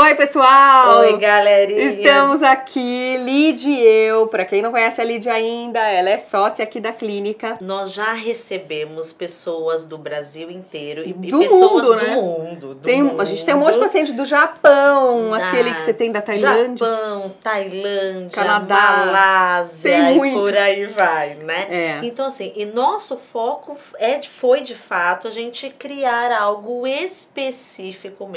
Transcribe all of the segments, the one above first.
Oi, pessoal! Oi, galerinha! Estamos aqui, Lid e eu. Para quem não conhece a Lid ainda, ela é sócia aqui da clínica. Nós já recebemos pessoas do Brasil inteiro e, do pessoas mundo, do, né? mundo, do tem, mundo. A gente tem um monte de pacientes do Japão, da, aquele que você tem da Tailândia. Japão, Tailândia, Canadá, Malásia tem muito. e por aí vai, né? É. Então, assim, e nosso foco é, foi de fato a gente criar algo específico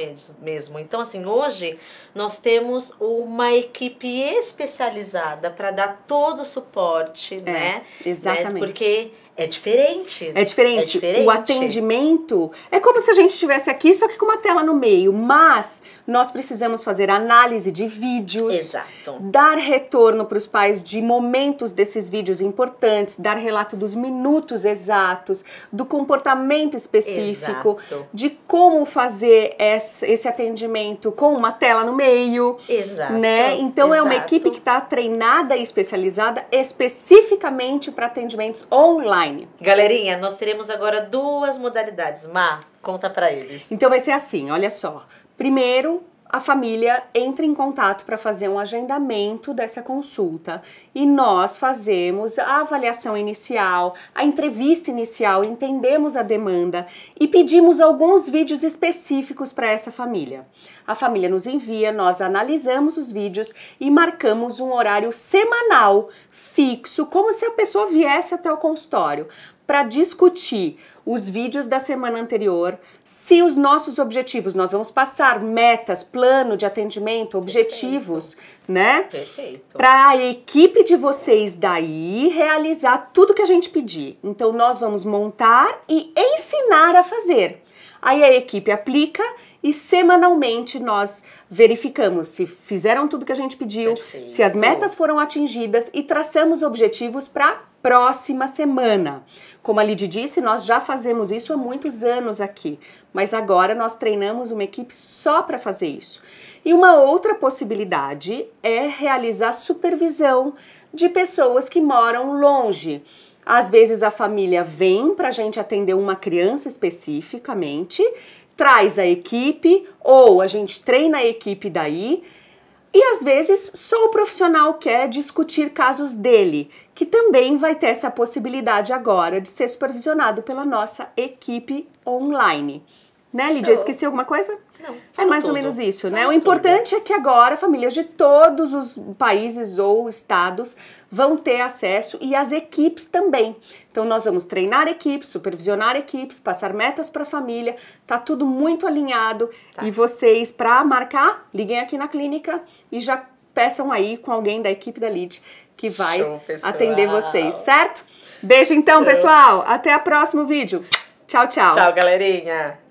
mesmo. Então, assim, hoje hoje nós temos uma equipe especializada para dar todo o suporte, é, né? Exatamente. Né? Porque é diferente. é diferente. É diferente. O atendimento é como se a gente estivesse aqui, só que com uma tela no meio. Mas nós precisamos fazer análise de vídeos, Exato. dar retorno para os pais de momentos desses vídeos importantes, dar relato dos minutos exatos, do comportamento específico, Exato. de como fazer esse atendimento com uma tela no meio. Exato. Né? Então Exato. é uma equipe que está treinada e especializada especificamente para atendimentos online online. Galerinha, nós teremos agora duas modalidades. Má, conta para eles. Então vai ser assim, olha só. Primeiro, a família entra em contato para fazer um agendamento dessa consulta e nós fazemos a avaliação inicial, a entrevista inicial, entendemos a demanda e pedimos alguns vídeos específicos para essa família. A família nos envia, nós analisamos os vídeos e marcamos um horário semanal fixo, como se a pessoa viesse até o consultório para discutir os vídeos da semana anterior, se os nossos objetivos, nós vamos passar metas, plano de atendimento, objetivos, Perfeito. né? Perfeito. Para a equipe de vocês daí realizar tudo que a gente pedir. Então nós vamos montar e ensinar a fazer. Aí a equipe aplica e semanalmente nós verificamos se fizeram tudo que a gente pediu, Perfeito. se as metas foram atingidas e traçamos objetivos para próxima semana. Como a Lid disse, nós já fazemos isso há muitos anos aqui, mas agora nós treinamos uma equipe só para fazer isso. E uma outra possibilidade é realizar supervisão de pessoas que moram longe. Às vezes a família vem para a gente atender uma criança especificamente, traz a equipe ou a gente treina a equipe daí. E às vezes só o profissional quer discutir casos dele, que também vai ter essa possibilidade agora de ser supervisionado pela nossa equipe online. Né, Lídia? Esqueci alguma coisa? Não. É mais tudo. ou menos isso, né? O importante tudo. é que agora famílias de todos os países ou estados vão ter acesso e as equipes também. Então nós vamos treinar equipes, supervisionar equipes, passar metas para a família, tá tudo muito alinhado tá. e vocês para marcar, liguem aqui na clínica e já peçam aí com alguém da equipe da Lid que vai Show, atender vocês, certo? Beijo então, Show. pessoal. Até o próximo vídeo. Tchau, tchau. Tchau, galerinha.